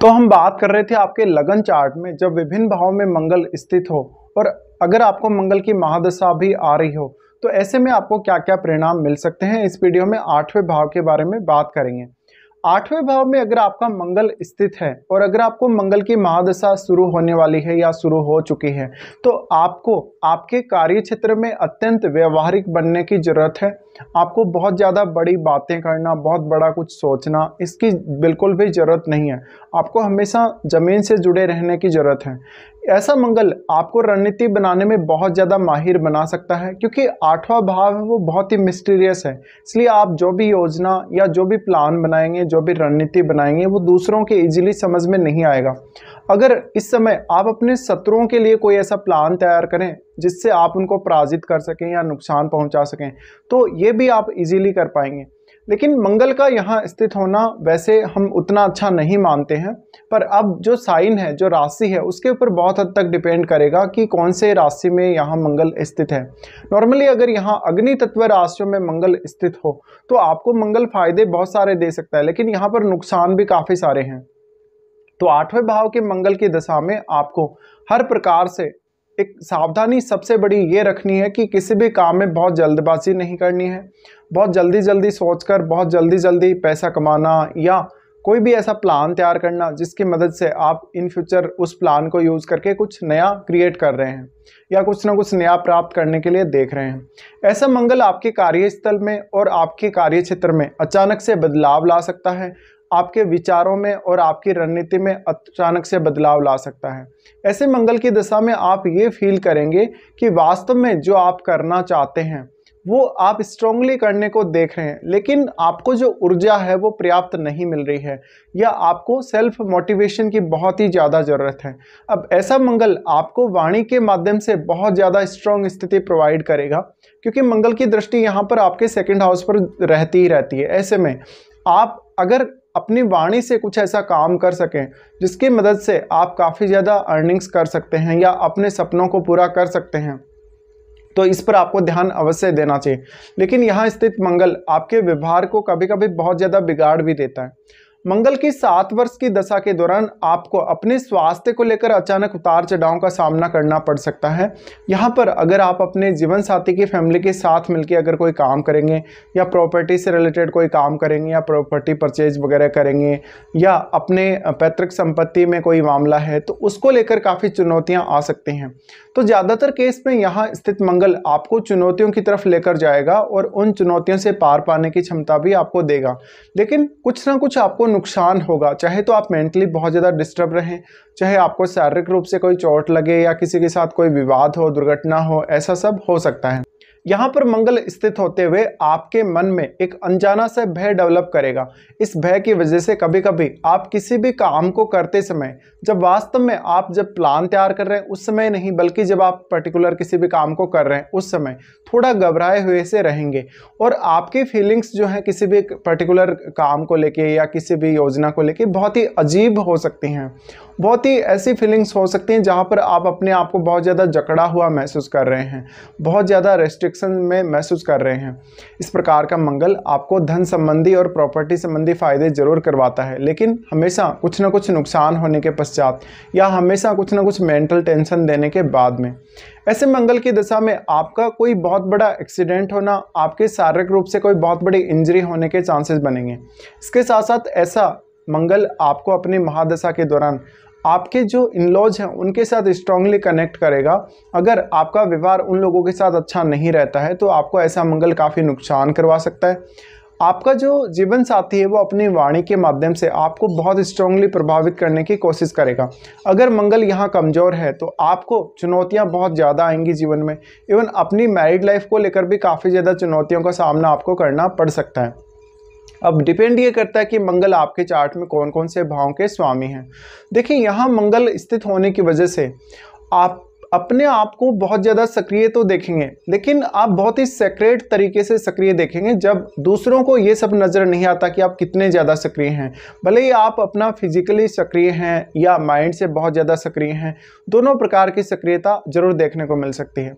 तो हम बात कर रहे थे आपके लगन चार्ट में जब विभिन्न भाव में मंगल स्थित हो और अगर आपको मंगल की महादशा भी आ रही हो तो ऐसे में आपको क्या क्या परिणाम मिल सकते हैं इस वीडियो में आठवें भाव के बारे में बात करेंगे आठवें भाव में अगर आपका मंगल स्थित है और अगर आपको मंगल की महादशा शुरू होने वाली है या शुरू हो चुकी है तो आपको आपके कार्य क्षेत्र में अत्यंत व्यवहारिक बनने की ज़रूरत है आपको बहुत ज़्यादा बड़ी बातें करना बहुत बड़ा कुछ सोचना इसकी बिल्कुल भी ज़रूरत नहीं है आपको हमेशा ज़मीन से जुड़े रहने की ज़रूरत है ऐसा मंगल आपको रणनीति बनाने में बहुत ज़्यादा माहिर बना सकता है क्योंकि आठवां भाव है वो बहुत ही मिस्टीरियस है इसलिए आप जो भी योजना या जो भी प्लान बनाएंगे जो भी रणनीति बनाएंगे वो दूसरों के इजीली समझ में नहीं आएगा अगर इस समय आप अपने शत्रुओं के लिए कोई ऐसा प्लान तैयार करें जिससे आप उनको पराजित कर सकें या नुकसान पहुँचा सकें तो ये भी आप इजीली कर पाएंगे लेकिन मंगल का यहाँ स्थित होना वैसे हम उतना अच्छा नहीं मानते हैं पर अब जो साइन है जो राशि है उसके ऊपर बहुत हद तक डिपेंड करेगा कि कौन से राशि में यहाँ मंगल स्थित है नॉर्मली अगर यहाँ अग्नि तत्व राशियों में मंगल स्थित हो तो आपको मंगल फायदे बहुत सारे दे सकता है लेकिन यहाँ पर नुकसान भी काफ़ी सारे हैं तो आठवें भाव के मंगल की दशा में आपको हर प्रकार से एक सावधानी सबसे बड़ी ये रखनी है कि किसी भी काम में बहुत जल्दबाजी नहीं करनी है बहुत जल्दी जल्दी सोचकर बहुत जल्दी जल्दी पैसा कमाना या कोई भी ऐसा प्लान तैयार करना जिसकी मदद से आप इन फ्यूचर उस प्लान को यूज़ करके कुछ नया क्रिएट कर रहे हैं या कुछ ना कुछ नया प्राप्त करने के लिए देख रहे हैं ऐसा मंगल आपके कार्यस्थल में और आपके कार्य क्षेत्र में अचानक से बदलाव ला सकता है आपके विचारों में और आपकी रणनीति में अचानक से बदलाव ला सकता है ऐसे मंगल की दशा में आप ये फील करेंगे कि वास्तव में जो आप करना चाहते हैं वो आप स्ट्रांगली करने को देख रहे हैं लेकिन आपको जो ऊर्जा है वो पर्याप्त नहीं मिल रही है या आपको सेल्फ मोटिवेशन की बहुत ही ज़्यादा ज़रूरत है अब ऐसा मंगल आपको वाणी के माध्यम से बहुत ज़्यादा स्ट्रांग स्थिति प्रोवाइड करेगा क्योंकि मंगल की दृष्टि यहाँ पर आपके सेकेंड हाउस पर रहती ही रहती है ऐसे में आप अगर अपनी वाणी से कुछ ऐसा काम कर सकें जिसकी मदद से आप काफ़ी ज़्यादा अर्निंग्स कर सकते हैं या अपने सपनों को पूरा कर सकते हैं तो इस पर आपको ध्यान अवश्य देना चाहिए लेकिन यहाँ स्थित मंगल आपके व्यवहार को कभी कभी बहुत ज़्यादा बिगाड़ भी देता है मंगल की सात वर्ष की दशा के दौरान आपको अपने स्वास्थ्य को लेकर अचानक उतार चढ़ाव का सामना करना पड़ सकता है यहाँ पर अगर आप अपने जीवन साथी की फैमिली के साथ मिलकर अगर कोई काम करेंगे या प्रॉपर्टी से रिलेटेड कोई काम करेंगे या प्रॉपर्टी परचेज वगैरह करेंगे या अपने पैतृक संपत्ति में कोई मामला है तो उसको लेकर काफ़ी चुनौतियाँ आ सकती हैं तो ज़्यादातर केस में यहाँ स्थित मंगल आपको चुनौतियों की तरफ लेकर जाएगा और उन चुनौतियों से पार पाने की क्षमता भी आपको देगा लेकिन कुछ ना कुछ आपको नुकसान होगा चाहे तो आप मेंटली बहुत ज़्यादा डिस्टर्ब रहें चाहे आपको शारीरिक रूप से कोई चोट लगे या किसी के साथ कोई विवाद हो दुर्घटना हो ऐसा सब हो सकता है यहाँ पर मंगल स्थित होते हुए आपके मन में एक अनजाना सा भय डेवलप करेगा इस भय की वजह से कभी कभी आप किसी भी काम को करते समय जब वास्तव में आप जब प्लान तैयार कर रहे हैं उस समय नहीं बल्कि जब आप पर्टिकुलर किसी भी काम को कर रहे हैं उस समय थोड़ा घबराए हुए से रहेंगे और आपकी फीलिंग्स जो हैं किसी भी पर्टिकुलर काम को लेके या किसी भी योजना को लेके बहुत ही अजीब हो सकती हैं बहुत ही ऐसी फीलिंग्स हो सकती हैं जहाँ पर आप अपने आप को बहुत ज़्यादा जकड़ा हुआ महसूस कर रहे हैं बहुत ज़्यादा रेस्ट्रिक सेक्शन में महसूस कर रहे हैं इस प्रकार का मंगल आपको धन संबंधी और प्रॉपर्टी संबंधी फायदे जरूर करवाता है लेकिन हमेशा कुछ ना कुछ नुकसान होने के पश्चात या हमेशा कुछ ना कुछ मेंटल टेंशन देने के बाद में ऐसे मंगल की दशा में आपका कोई बहुत बड़ा एक्सीडेंट होना आपके शारीरिक रूप से कोई बहुत बड़ी इंजरी होने के चांसेस बनेंगे इसके साथ साथ ऐसा मंगल आपको अपनी महादशा के दौरान आपके जो इन लॉज हैं उनके साथ स्ट्रांगली कनेक्ट करेगा अगर आपका व्यवहार उन लोगों के साथ अच्छा नहीं रहता है तो आपको ऐसा मंगल काफ़ी नुकसान करवा सकता है आपका जो जीवन साथी है वो अपनी वाणी के माध्यम से आपको बहुत स्ट्रांगली प्रभावित करने की कोशिश करेगा अगर मंगल यहाँ कमज़ोर है तो आपको चुनौतियाँ बहुत ज़्यादा आएंगी जीवन में इवन अपनी मैरिड लाइफ को लेकर भी काफ़ी ज़्यादा चुनौतियों का सामना आपको करना पड़ सकता है अब डिपेंड ये करता है कि मंगल आपके चार्ट में कौन कौन से भावों के स्वामी हैं देखिए यहाँ मंगल स्थित होने की वजह से आप अपने आप को बहुत ज़्यादा सक्रिय तो देखेंगे लेकिन आप बहुत ही सेक्रेट तरीके से सक्रिय देखेंगे जब दूसरों को ये सब नज़र नहीं आता कि आप कितने ज़्यादा सक्रिय हैं भले ही आप अपना फिजिकली सक्रिय हैं या माइंड से बहुत ज़्यादा सक्रिय हैं दोनों प्रकार की सक्रियता जरूर देखने को मिल सकती है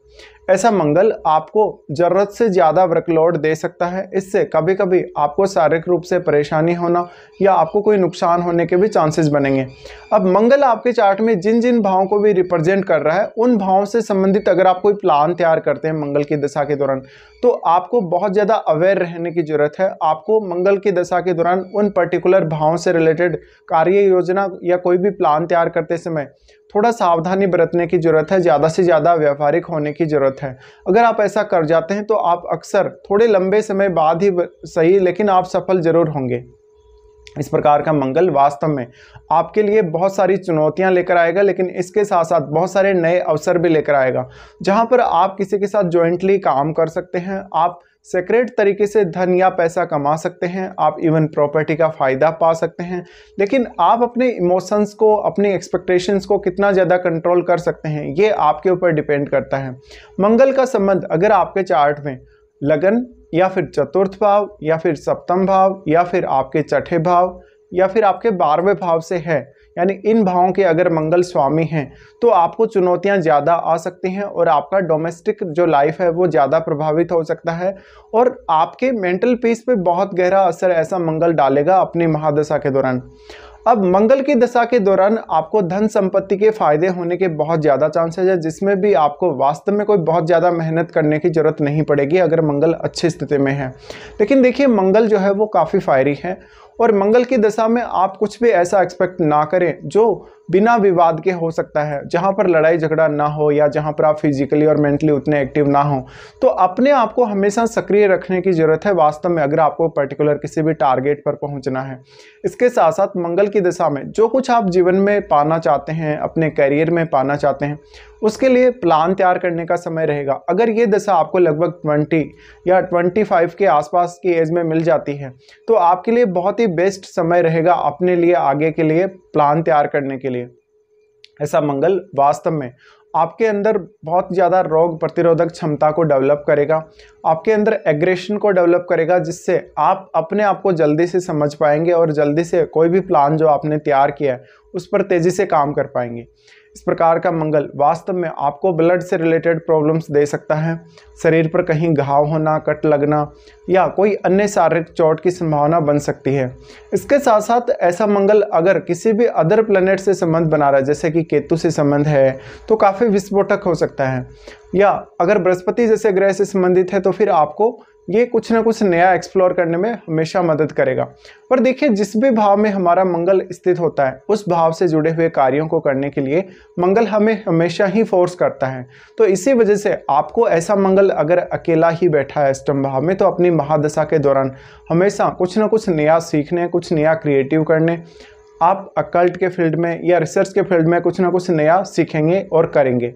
ऐसा मंगल आपको ज़रूरत से ज़्यादा वर्कलोड दे सकता है इससे कभी कभी आपको शारीरिक रूप से परेशानी होना या आपको कोई नुकसान होने के भी चांसेस बनेंगे अब मंगल आपके चार्ट में जिन जिन भावों को भी रिप्रेजेंट कर रहा है उन भावों से संबंधित अगर आप कोई प्लान तैयार करते हैं मंगल की दशा के दौरान तो आपको बहुत ज़्यादा अवेयर रहने की ज़रूरत है आपको मंगल की दशा के दौरान उन पर्टिकुलर भावों से रिलेटेड कार्य योजना या कोई भी प्लान तैयार करते समय थोड़ा सावधानी बरतने की ज़रूरत है ज़्यादा से ज़्यादा व्यापारिक होने की ज़रूरत है अगर आप ऐसा कर जाते हैं तो आप अक्सर थोड़े लंबे समय बाद ही सही लेकिन आप सफल ज़रूर होंगे इस प्रकार का मंगल वास्तव में आपके लिए बहुत सारी चुनौतियां लेकर आएगा लेकिन इसके साथ साथ बहुत सारे नए अवसर भी लेकर आएगा जहां पर आप किसी के साथ जॉइंटली काम कर सकते हैं आप सेक्रेट तरीके से धन या पैसा कमा सकते हैं आप इवन प्रॉपर्टी का फ़ायदा पा सकते हैं लेकिन आप अपने इमोशंस को अपने एक्सपेक्टेशंस को कितना ज़्यादा कंट्रोल कर सकते हैं ये आपके ऊपर डिपेंड करता है मंगल का संबंध अगर आपके चार्ट में लगन या फिर चतुर्थ भाव या फिर सप्तम भाव या फिर आपके छठे भाव या फिर आपके बारहवें भाव से है यानी इन भावों के अगर मंगल स्वामी हैं तो आपको चुनौतियां ज़्यादा आ सकती हैं और आपका डोमेस्टिक जो लाइफ है वो ज़्यादा प्रभावित हो सकता है और आपके मेंटल पीस पे बहुत गहरा असर ऐसा मंगल डालेगा अपनी महादशा के दौरान अब मंगल की दशा के दौरान आपको धन संपत्ति के फायदे होने के बहुत ज़्यादा चांसेज है जिसमें भी आपको वास्तव में कोई बहुत ज़्यादा मेहनत करने की ज़रूरत नहीं पड़ेगी अगर मंगल अच्छी स्थिति में है लेकिन देखिए मंगल जो है वो काफ़ी फायरी है और मंगल की दशा में आप कुछ भी ऐसा एक्सपेक्ट ना करें जो बिना विवाद के हो सकता है जहाँ पर लड़ाई झगड़ा ना हो या जहाँ पर आप फिजिकली और मेंटली उतने एक्टिव ना हो तो अपने आप को हमेशा सक्रिय रखने की ज़रूरत है वास्तव में अगर आपको पर्टिकुलर किसी भी टारगेट पर पहुँचना है इसके साथ साथ मंगल की दशा में जो कुछ आप जीवन में पाना चाहते हैं अपने करियर में पाना चाहते हैं उसके लिए प्लान तैयार करने का समय रहेगा अगर ये दशा आपको लगभग 20 या 25 के आसपास की एज में मिल जाती है तो आपके लिए बहुत ही बेस्ट समय रहेगा अपने लिए आगे के लिए प्लान तैयार करने के लिए ऐसा मंगल वास्तव में आपके अंदर बहुत ज़्यादा रोग प्रतिरोधक क्षमता को डेवलप करेगा आपके अंदर एग्रेशन को डेवलप करेगा जिससे आप अपने आप को जल्दी से समझ पाएंगे और जल्दी से कोई भी प्लान जो आपने तैयार किया है उस पर तेज़ी से काम कर पाएंगे इस प्रकार का मंगल वास्तव में आपको ब्लड से रिलेटेड प्रॉब्लम्स दे सकता है शरीर पर कहीं घाव होना कट लगना या कोई अन्य शारीरिक चोट की संभावना बन सकती है इसके साथ साथ ऐसा मंगल अगर किसी भी अदर प्लेनेट से संबंध बना रहा है जैसे कि केतु से संबंध है तो काफ़ी विस्फोटक हो सकता है या अगर बृहस्पति जैसे ग्रह से संबंधित है तो फिर आपको ये कुछ ना कुछ नया एक्सप्लोर करने में हमेशा मदद करेगा और देखिए जिस भी भाव में हमारा मंगल स्थित होता है उस भाव से जुड़े हुए कार्यों को करने के लिए मंगल हमें हमेशा ही फोर्स करता है तो इसी वजह से आपको ऐसा मंगल अगर अकेला ही बैठा है अष्टम भाव में तो अपनी महादशा के दौरान हमेशा कुछ ना कुछ नया सीखने कुछ नया क्रिएटिव करने आप अकल्ट के फील्ड में या रिसर्च के फील्ड में कुछ ना कुछ नया सीखेंगे और करेंगे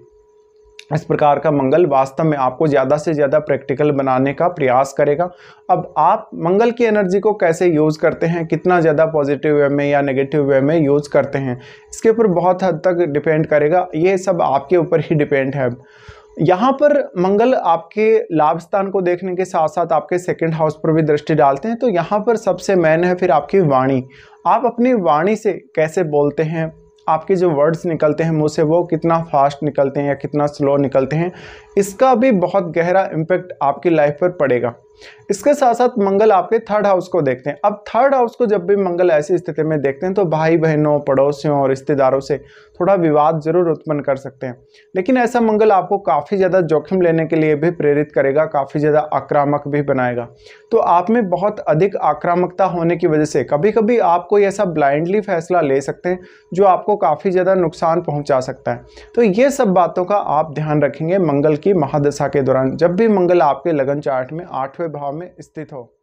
इस प्रकार का मंगल वास्तव में आपको ज़्यादा से ज़्यादा प्रैक्टिकल बनाने का प्रयास करेगा अब आप मंगल की एनर्जी को कैसे यूज़ करते हैं कितना ज़्यादा पॉजिटिव वे में या नेगेटिव वे में यूज़ करते हैं इसके ऊपर बहुत हद तक डिपेंड करेगा ये सब आपके ऊपर ही डिपेंड है यहाँ पर मंगल आपके लाभ स्थान को देखने के साथ साथ आपके सेकंड हाउस पर भी दृष्टि डालते हैं तो यहाँ पर सबसे मेन है फिर आपकी वाणी आप अपनी वाणी से कैसे बोलते हैं आपके जो वर्ड्स निकलते हैं मुँह से वो कितना फास्ट निकलते हैं या कितना स्लो निकलते हैं इसका भी बहुत गहरा इम्पेक्ट आपकी लाइफ पर पड़ेगा इसके साथ साथ मंगल आपके थर्ड हाउस को देखते हैं अब थर्ड हाउस को जब भी मंगल ऐसी स्थिति में देखते हैं तो भाई बहनों पड़ोसियों और रिश्तेदारों से थोड़ा विवाद जरूर उत्पन्न कर सकते हैं लेकिन ऐसा मंगल आपको काफ़ी ज़्यादा जोखिम लेने के लिए भी प्रेरित करेगा काफ़ी ज़्यादा आक्रामक भी बनाएगा तो आप में बहुत अधिक आक्रामकता होने की वजह से कभी कभी आप कोई ऐसा ब्लाइंडली फैसला ले सकते हैं जो आपको काफ़ी ज़्यादा नुकसान पहुँचा सकता है तो ये सब बातों का आप ध्यान रखेंगे मंगल की महादशा के दौरान जब भी मंगल आपके लगन चार्ट में आठवें पांचवें भाव में स्थित हो